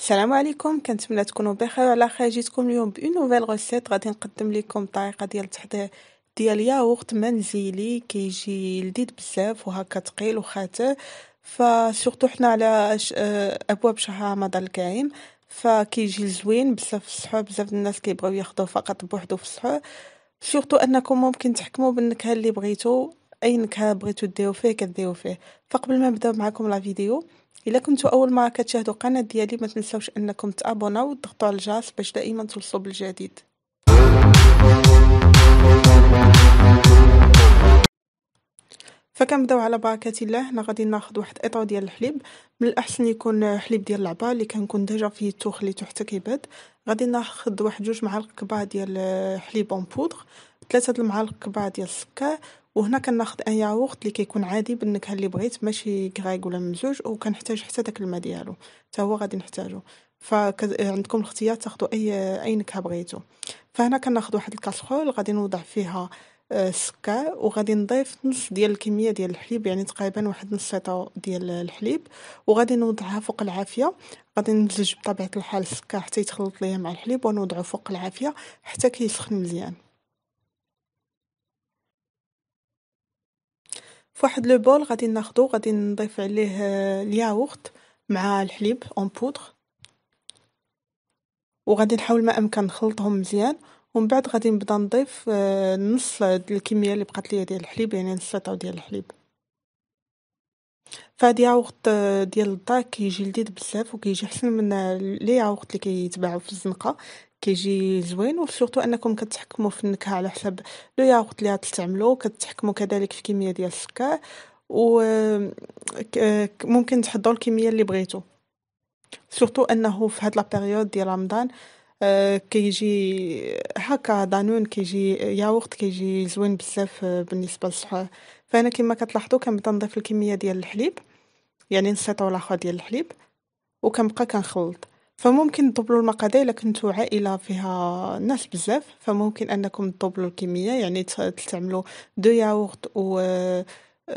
السلام عليكم كنتمنى تكونوا بخير وعلى خير جيتكم اليوم بون نوفيل غوسيت غادي نقدم لكم طريقه ديال التحضير ديال ياغورت منزلي كيجي لذيذ بزاف وهكا ثقيل وخاتر فسورتو حنا على آه، ابواب شهر رمضان الكريم فكيجي زوين بزاف في بزاف الناس كيبغيو ياخذوه فقط بوحدو في السحور سورتو انكم ممكن تحكموا بالنكهه اللي بغيتو اي نكهه بغيتو ديرو فيه كديرو فيه فقبل ما نبداو معكم لا فيديو الا كنتو اول مره كتشاهدوا القناه ديالي ما تنساوش انكم تابوناو وتضغطوا على الجرس باش دائما توصلوا بالجديد فكنبداو على بركه الله هنا غادي ناخذ واحد ايطو ديال الحليب من الاحسن يكون حليب ديال العبا اللي كنكون ديجا فيه التوخ اللي حتى كيبات غادي ناخذ واحد جوج معالق كبار ديال حليب اون بودغ ثلاثه د المعالق كبار ديال السكر وهنا كناخد ان ياغورت اللي كيكون عادي بالنكهه اللي بغيت ماشي كغايق ولا ممزوج وكنحتاج حتى داك الماء ديالو حتى هو غادي نحتاجو فعندكم الاختيار تاخذوا اي اي نكهه بغيتو فهنا كناخذ واحد الكاسرول غادي نوضع فيها السكر آه، وغادي نضيف نص ديال الكميه ديال الحليب يعني تقريبا واحد نص سيطه ديال الحليب وغادي نوضعها فوق العافيه غادي نمزج بطبيعه الحال السكر حتى يتخلط ليا مع الحليب ونوضعه فوق العافيه حتى كيسخن مزيان فواحد لو بول غادي ناخدو غادي نضيف عليه آه، الياغورت مع الحليب اون بودغ وغادي نحاول ما امكن نخلطهم مزيان ومن بعد غادي نبدا نضيف آه، نص الكميه اللي بقات ليا ديال الحليب يعني نص طاو ديال الحليب فهاد ياغورت آه، ديال الدار كيجي لذيذ بزاف وكيجي احسن من لي ياغورت اللي كيتباعوا في الزنقه كيجي زوين وسورتو أنكم كتحكموا في النكهة على حساب لو ياغورت اللي غتستعملوا كتحكموا كذلك في الكمية ديال السكر وممكن تحضروا الكمية اللي بغيتو سورتو انه في هاد لا بيريود ديال رمضان آه، كيجي هكا دانون كيجي ياغورت كيجي زوين بزاف آه، بالنسبه للصحه فانا كما كتلاحظوا كنبدا نضيف الكميه ديال الحليب يعني نسيطو ولا ديال الحليب وكنبقى كنخلط فممكن تطبلوا المقادير الا كنتو عائله فيها ناس بزاف فممكن انكم تطبلوا الكميه يعني تستعملوا دو ياغورت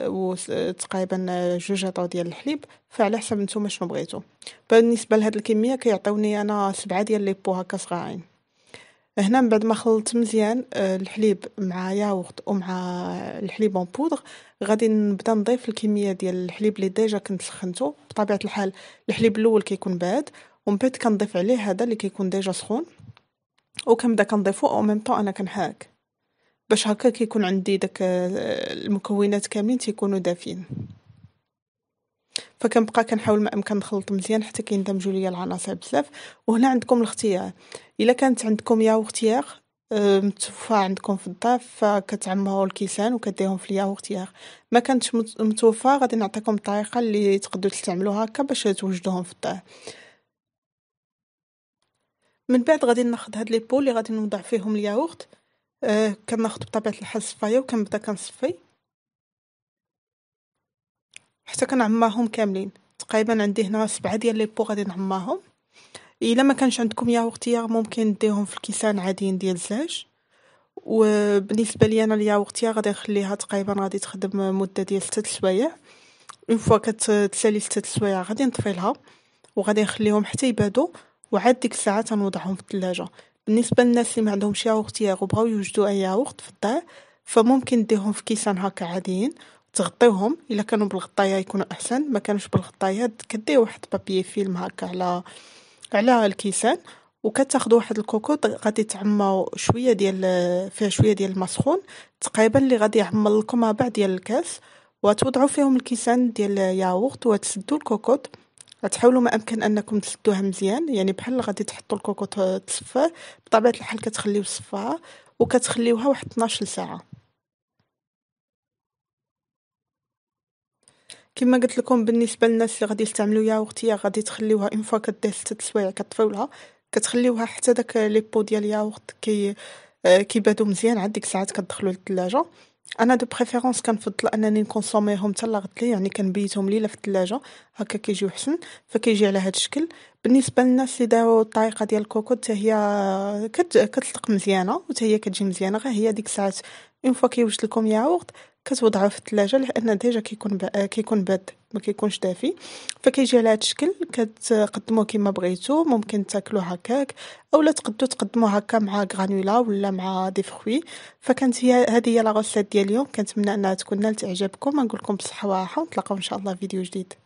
و تقريبا جوج عطاو ديال الحليب فعلى حسب نتوما شنو بغيتو بالنسبه لهاد الكميه كيعطيوني انا سبعة ديال لي بو هكا صغارين هنا من بعد ما خلطت مزيان آه، الحليب مع ياغورت ومع الحليب اون بودغ غادي نبدا نضيف الكميه ديال الحليب اللي ديجا كنت سخنته بطبيعه الحال الحليب الاول كيكون بارد ومن بعد كنضيف عليه هذا اللي كيكون ديجا سخون وكنبدا كنضيفو او ميم طون انا كنحاك باش هكا كيكون عندي داك المكونات كاملين تيكونوا دافين فكنبقى كنحاول ما امكن نخلط مزيان حتى كيندمجوا ليا العناصر بزاف وهنا عندكم الاختيار الا كانت عندكم ياغورتيير متوفى عندكم في الدار فكتعمروا الكيسان وكديهم في الياغورتيير ما كانتش متوفى غادي نعطيكم الطريقه اللي تقدروا تستعملوها هكا باش توجدوهم في الدار من بعد غادي ناخذ هاد لي بو اللي غادي نوضع فيهم الياغورت أه كناخذ بطبيعه الحال الصفايه وكنبدا كنصفي حتى كنعماهم كاملين تقريبا عندي هنا سبعة ديال لي بو غادي نعماهم الا ما كانش عندكم ياغورتيير ممكن ديهم في الكيسان عاديين ديال الزاج وبالنسبه لي انا الياغورتيير غادي نخليها تقريبا غادي تخدم مده ديال 6 سوايع اون فوا كتسالي 6 سوايع غادي نطفي لها وغادي نخليهم حتى يبادو وعاد ديك الساعة تنوضعهم في الثلاجة بالنسبة للناس اللي ما عندهمش ياغورت وبغاو يوجدوا اي ياغورت في الدار فممكن ديهم في كيسان هكا عاديين تغطيوهم الا كانوا بالغطايه يكونوا احسن ما كانوش بالغطايه كدي واحد بابي فيلم هكا على على الكيسان وكتاخذ واحد الكوكوط غادي تعمى شويه ديال فيها شويه ديال الماء سخون تقريبا اللي غادي يعمل لكم ربع ديال الكاس وتوضعوا فيهم الكيسان ديال الياغورت وتسدوا الكوكوط تحاولوا ما امكن انكم تسدوها مزيان يعني بحال غادي تحطوا الكوكوط تصفاه بطبيعه الحال كتخليو صفاها وكتخليوها واحد 12 ساعه كما قلت لكم بالنسبه للناس اللي غادي يستعملوا ياغورتيه غادي تخليوها ان فوا كدير ست سوايع كطفيولها لها كتخليوها حتى داك لي بو ديال الياغورت كي آه، كيبادو مزيان عاد ديك الساعات كتدخلوا للثلاجه انا دو بريفيرونس كنفضل انني نكونسوميهم حتى لغد لي يعني كنبيتهم ليله في الثلاجه هكا كيجيو حسن فكيجي على هذا الشكل بالنسبه للناس اللي داو الطريقه ديال الكوكو حتى هي كت... كتلق مزيانه وحتى هي كتجي مزيانه غير هي ديك الساعات اون فوا كيوجد لكم ياغورت كتوضعو في التلاجة لان ديجا كيكون آه، كيكون باد ما كيكونش دافي فكيجي على هذا الشكل كتقدموه كما بغيتو ممكن تاكلو هكاك اولا تقدو تقدمو هكا مع غرانولا ولا مع دي فخوي فكانت هي هذه هي لا ديال اليوم كنتمنى انها تكون نالت اعجابكم نقول لكم بالصحه والراحه ونتلاقاو ان شاء الله فيديو جديد